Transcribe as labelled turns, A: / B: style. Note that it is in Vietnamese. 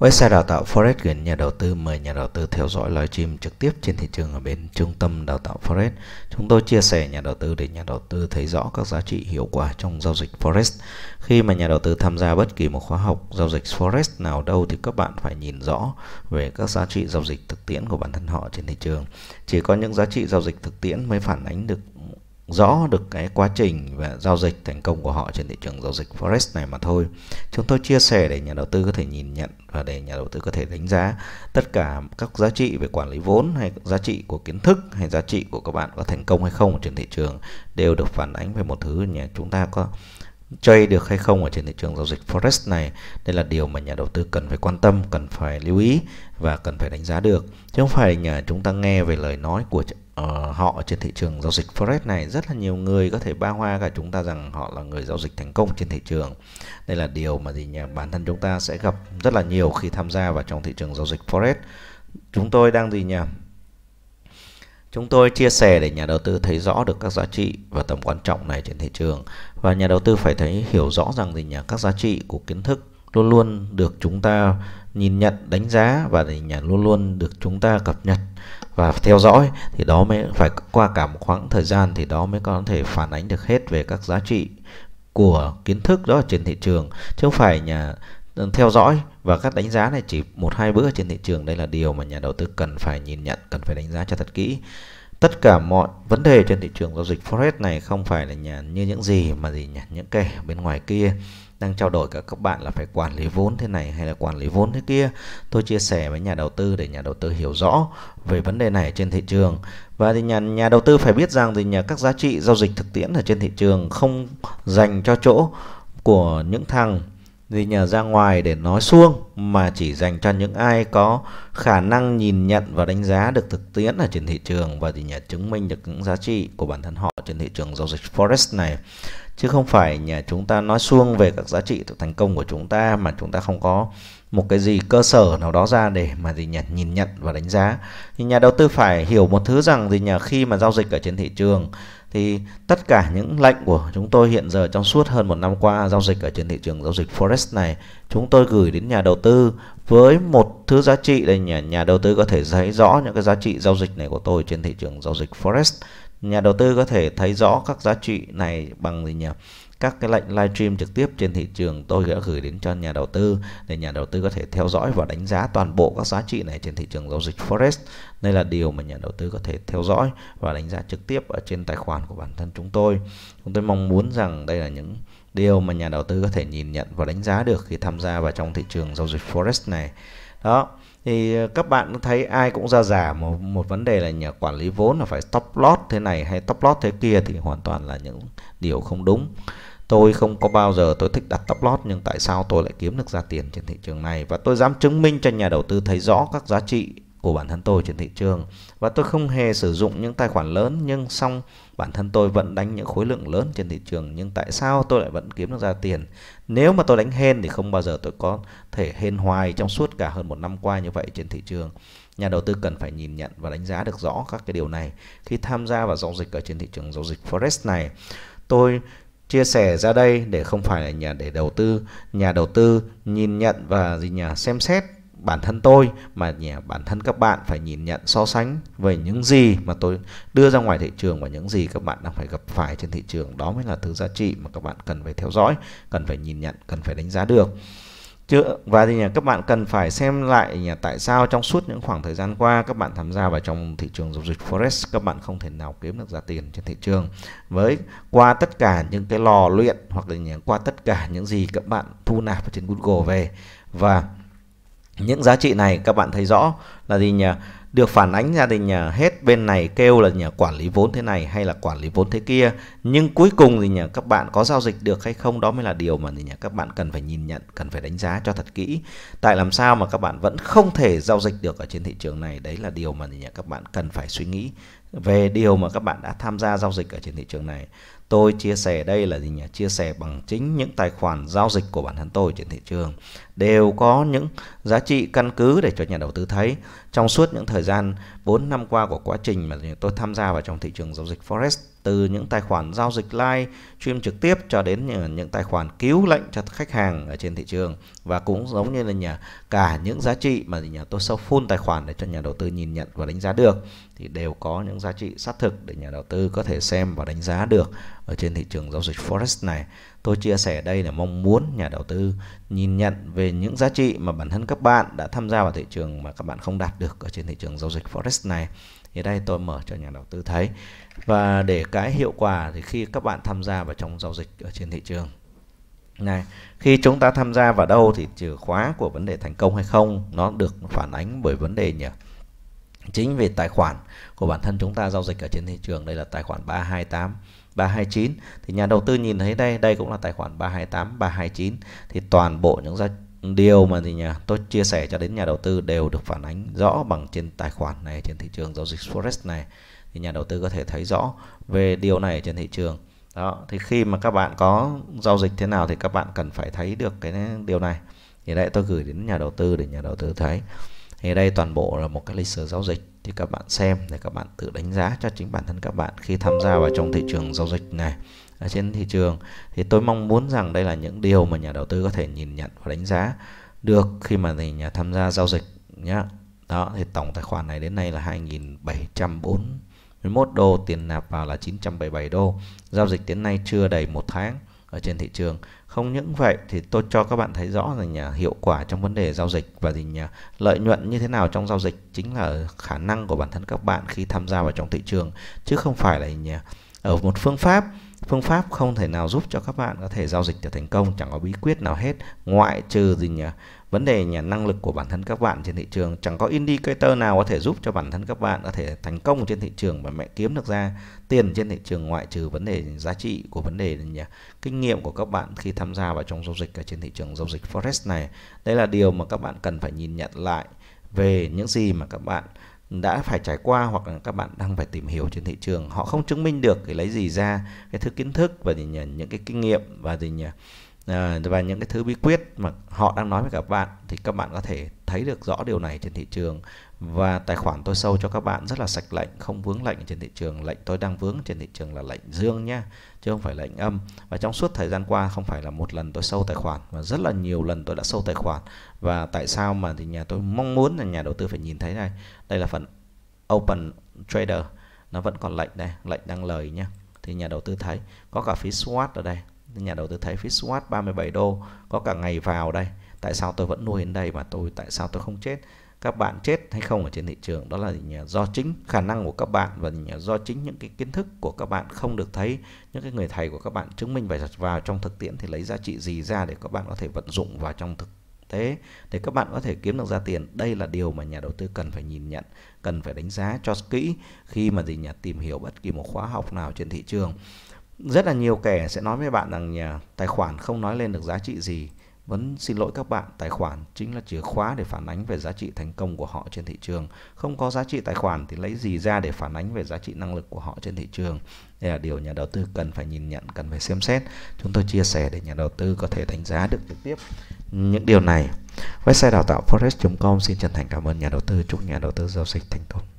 A: Website đào tạo Forex gửi nhà đầu tư mời nhà đầu tư theo dõi livestream trực tiếp trên thị trường ở bên trung tâm đào tạo Forex. Chúng tôi chia sẻ nhà đầu tư để nhà đầu tư thấy rõ các giá trị hiệu quả trong giao dịch Forex. Khi mà nhà đầu tư tham gia bất kỳ một khóa học giao dịch Forex nào đâu thì các bạn phải nhìn rõ về các giá trị giao dịch thực tiễn của bản thân họ trên thị trường. Chỉ có những giá trị giao dịch thực tiễn mới phản ánh được rõ được cái quá trình và giao dịch thành công của họ trên thị trường giao dịch forex này mà thôi. Chúng tôi chia sẻ để nhà đầu tư có thể nhìn nhận và để nhà đầu tư có thể đánh giá tất cả các giá trị về quản lý vốn hay giá trị của kiến thức hay giá trị của các bạn có thành công hay không ở trên thị trường đều được phản ánh về một thứ nhà chúng ta có chơi được hay không ở trên thị trường giao dịch forex này đây là điều mà nhà đầu tư cần phải quan tâm cần phải lưu ý và cần phải đánh giá được chứ không phải nhà chúng ta nghe về lời nói của uh, họ trên thị trường giao dịch forex này rất là nhiều người có thể ba hoa cả chúng ta rằng họ là người giao dịch thành công trên thị trường đây là điều mà gì nhỉ bản thân chúng ta sẽ gặp rất là nhiều khi tham gia vào trong thị trường giao dịch forex chúng tôi đang gì nhỉ Chúng tôi chia sẻ để nhà đầu tư thấy rõ được các giá trị và tầm quan trọng này trên thị trường và nhà đầu tư phải thấy hiểu rõ rằng gì nhỉ các giá trị của kiến thức luôn luôn được chúng ta nhìn nhận đánh giá và luôn luôn được chúng ta cập nhật và theo dõi thì đó mới phải qua cả một khoảng thời gian thì đó mới có thể phản ánh được hết về các giá trị của kiến thức đó trên thị trường chứ không phải nhà ờ, theo dõi và các đánh giá này chỉ một hai bữa trên thị trường đây là điều mà nhà đầu tư cần phải nhìn nhận cần phải đánh giá cho thật kỹ tất cả mọi vấn đề trên thị trường giao dịch forex này không phải là nhà như những gì mà gì nhỉ những kẻ bên ngoài kia đang trao đổi cả các bạn là phải quản lý vốn thế này hay là quản lý vốn thế kia tôi chia sẻ với nhà đầu tư để nhà đầu tư hiểu rõ về vấn đề này trên thị trường và thì nhà nhà đầu tư phải biết rằng thì nhà các giá trị giao dịch thực tiễn ở trên thị trường không dành cho chỗ của những thằng Duy nhờ ra ngoài để nói suông mà chỉ dành cho những ai có khả năng nhìn nhận và đánh giá được thực tiễn ở trên thị trường và thì nhà chứng minh được những giá trị của bản thân họ trên thị trường giao dịch forex này chứ không phải nhà chúng ta nói suông về các giá trị thành công của chúng ta mà chúng ta không có một cái gì cơ sở nào đó ra để mà gì nhà nhìn nhận và đánh giá thì nhà đầu tư phải hiểu một thứ rằng gì nhà khi mà giao dịch ở trên thị trường thì tất cả những lệnh của chúng tôi hiện giờ trong suốt hơn một năm qua giao dịch ở trên thị trường giao dịch forex này chúng tôi gửi đến nhà đầu tư với một thứ giá trị để nhà, nhà đầu tư có thể thấy rõ những cái giá trị giao dịch này của tôi trên thị trường giao dịch forex nhà đầu tư có thể thấy rõ các giá trị này bằng gì nhỉ các cái lệnh live stream trực tiếp trên thị trường tôi đã gửi đến cho nhà đầu tư để nhà đầu tư có thể theo dõi và đánh giá toàn bộ các giá trị này trên thị trường giao dịch forex đây là điều mà nhà đầu tư có thể theo dõi và đánh giá trực tiếp ở trên tài khoản của bản thân chúng tôi chúng tôi mong muốn rằng đây là những điều mà nhà đầu tư có thể nhìn nhận và đánh giá được khi tham gia vào trong thị trường giao dịch forex này đó thì ờ, các bạn thấy ai cũng ra giả một một vấn đề là nhà quản lý vốn là phải top lot thế này hay top lot thế kia thì hoàn toàn là những điều không đúng Tôi không có bao giờ tôi thích đặt top lót nhưng tại sao tôi lại kiếm được ra tiền trên thị trường này và tôi dám chứng minh cho nhà đầu tư thấy rõ các giá trị của bản thân tôi trên thị trường và tôi không hề sử dụng những tài khoản lớn nhưng xong bản thân tôi vẫn đánh những khối lượng lớn trên thị trường nhưng tại sao tôi lại vẫn kiếm được ra tiền nếu mà tôi đánh hên thì không bao giờ tôi có thể hên hoài trong suốt cả hơn một năm qua như vậy trên thị trường nhà đầu tư cần phải nhìn nhận và đánh giá được rõ các cái điều này khi tham gia vào giao dịch ở trên thị trường giao dịch forex này tôi chia sẻ ra đây để không phải là nhà để đầu tư nhà đầu tư nhìn nhận và gì nhà xem xét bản thân tôi mà nhà bản thân các bạn phải nhìn nhận so sánh về những gì mà tôi đưa ra ngoài thị trường và những gì các bạn đang phải gặp phải trên thị trường đó mới là thứ giá trị mà các bạn cần phải theo dõi cần phải nhìn nhận cần phải đánh giá được chưa và thì nhà các bạn cần phải xem lại nhà tại sao trong suốt những khoảng thời gian qua các bạn tham gia vào trong thị trường giao dịch forex các bạn không thể nào kiếm được ra tiền trên thị trường với qua tất cả những cái lò luyện hoặc là nhà qua tất cả những gì các bạn thu nạp ở trên Google về và những giá trị này các bạn thấy rõ là gì nhỉ được phản ánh ra đình nhà hết bên này kêu là nhà quản lý vốn thế này hay là quản lý vốn thế kia nhưng cuối cùng thì nhà các bạn có giao dịch được hay không đó mới là điều mà thì nhà các bạn cần phải nhìn nhận cần phải đánh giá cho thật kỹ tại làm sao mà các bạn vẫn không thể giao dịch được ở trên thị trường này đấy là điều mà thì nhà các bạn cần phải suy nghĩ về điều mà các bạn đã tham gia giao dịch ở trên thị trường này. Tôi chia sẻ đây là gì nhỉ? Chia sẻ bằng chính những tài khoản giao dịch của bản thân tôi trên thị trường đều có những giá trị căn cứ để cho nhà đầu tư thấy trong suốt những thời gian 4 năm qua của quá trình mà tôi tham gia vào trong thị trường giao dịch forex từ những tài khoản giao dịch live stream trực tiếp cho đến những, tài khoản cứu lệnh cho khách hàng ở trên thị trường và cũng giống như là nhà cả những giá trị mà nhà tôi sâu full tài khoản để cho nhà đầu tư nhìn nhận và đánh giá được thì đều có những giá trị xác thực để nhà đầu tư có thể xem và đánh giá được ở trên thị trường giao dịch forex này tôi chia sẻ đây là mong muốn nhà đầu tư nhìn nhận về những giá trị mà bản thân các bạn đã tham gia vào thị trường mà các bạn không đạt được ở trên thị trường giao dịch forex này thì đây tôi mở cho nhà đầu tư thấy và để cái hiệu quả thì khi các bạn tham gia vào trong giao dịch ở trên thị trường này khi chúng ta tham gia vào đâu thì chìa khóa của vấn đề thành công hay không nó được phản ánh bởi vấn đề nhỉ chính về tài khoản của bản thân chúng ta giao dịch ở trên thị trường đây là tài khoản 328 329 thì nhà đầu tư nhìn thấy đây đây cũng là tài khoản 328 329 thì toàn bộ những giá điều mà gì nhỉ tôi chia sẻ cho đến nhà đầu tư đều được phản ánh rõ bằng trên tài khoản này trên thị trường giao dịch forex này thì nhà đầu tư có thể thấy rõ về điều này trên thị trường đó thì khi mà các bạn có giao dịch thế nào thì các bạn cần phải thấy được cái điều này thì đây tôi gửi đến nhà đầu tư để nhà đầu tư thấy thì đây toàn bộ là một cái lịch sử giao dịch thì các bạn xem để các bạn tự đánh giá cho chính bản thân các bạn khi tham gia vào trong thị trường giao dịch này ở trên thị trường thì tôi mong muốn rằng đây là những điều mà nhà đầu tư có thể nhìn nhận và đánh giá được khi mà nhà tham gia giao dịch nhé đó thì tổng tài khoản này đến nay là 2.741 đô tiền nạp vào là 977 đô giao dịch đến nay chưa đầy một tháng ở trên thị trường không những vậy thì tôi cho các bạn thấy rõ rằng nhà hiệu quả trong vấn đề giao dịch và thì nhà lợi nhuận như thế nào trong giao dịch chính là khả năng của bản thân các bạn khi tham gia vào trong thị trường chứ không phải là nhà ở một phương pháp phương pháp không thể nào giúp cho các bạn có thể giao dịch được thành công chẳng có bí quyết nào hết ngoại trừ gì nhỉ vấn đề nhà năng lực của bản thân các bạn trên thị trường chẳng có indicator nào có thể giúp cho bản thân các bạn có thể thành công trên thị trường và mẹ kiếm được ra tiền trên thị trường ngoại trừ vấn đề giá trị của vấn đề nhà kinh nghiệm của các bạn khi tham gia vào trong giao dịch ở trên thị trường giao dịch forex này đây là điều mà các bạn cần phải nhìn nhận lại về những gì mà các bạn đã phải trải qua hoặc là các bạn đang phải tìm hiểu trên thị trường họ không chứng minh được cái lấy gì ra cái thứ kiến thức và thì những cái kinh nghiệm và gì nhỉ Ờ, và những cái thứ bí quyết mà họ đang nói với các bạn thì các bạn có thể thấy được rõ điều này trên thị trường và tài khoản tôi sâu cho các bạn rất là sạch lệnh không vướng lệnh trên thị trường lệnh tôi đang vướng trên thị trường là lệnh dương nhá chứ không phải lệnh âm và trong suốt thời gian qua không phải là một lần tôi sâu tài khoản mà rất là nhiều lần tôi đã sâu tài khoản và tại sao mà thì nhà tôi mong muốn là nhà đầu tư phải nhìn thấy đây đây là phần open trader nó vẫn còn lệnh đây lệnh đang lời nhá thì nhà đầu tư thấy có cả phí swap ở đây nhà đầu tư thấy Fitchwatt 37 đô có cả ngày vào đây tại sao tôi vẫn nuôi đến đây mà tôi tại sao tôi không chết các bạn chết hay không ở trên thị trường đó là do chính khả năng của các bạn và do chính những cái kiến thức của các bạn không được thấy những cái người thầy của các bạn chứng minh và giật vào trong thực tiễn thì lấy giá trị gì ra để các bạn có thể vận dụng vào trong thực tế để các bạn có thể kiếm được ra tiền đây là điều mà nhà đầu tư cần phải nhìn nhận cần phải đánh giá cho kỹ khi mà gì nhà tìm hiểu bất kỳ một khóa học nào trên thị trường rất là nhiều kẻ sẽ nói với bạn rằng nhà tài khoản không nói lên được giá trị gì vẫn vâng, xin lỗi các bạn tài khoản chính là chìa khóa để phản ánh về giá trị thành công của họ trên thị trường không có giá trị tài khoản thì lấy gì ra để phản ánh về giá trị năng lực của họ trên thị trường đây là điều nhà đầu tư cần phải nhìn nhận cần phải xem xét chúng tôi chia sẻ để nhà đầu tư có thể đánh giá được trực tiếp những điều này website đào tạo forex com xin chân thành cảm ơn nhà đầu tư chúc nhà đầu tư giao dịch thành công